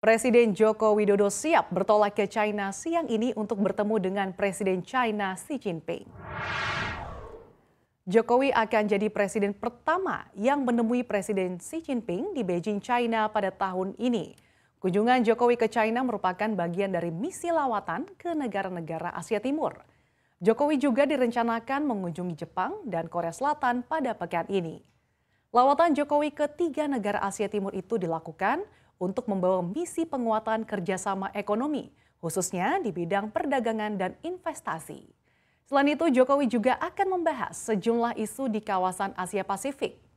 Presiden Joko Widodo siap bertolak ke China siang ini untuk bertemu dengan Presiden China Xi Jinping. Jokowi akan jadi presiden pertama yang menemui Presiden Xi Jinping di Beijing, China pada tahun ini. Kunjungan Jokowi ke China merupakan bagian dari misi lawatan ke negara-negara Asia Timur. Jokowi juga direncanakan mengunjungi Jepang dan Korea Selatan pada pekan ini. Lawatan Jokowi ke tiga negara Asia Timur itu dilakukan untuk membawa misi penguatan kerjasama ekonomi, khususnya di bidang perdagangan dan investasi. Selain itu, Jokowi juga akan membahas sejumlah isu di kawasan Asia Pasifik,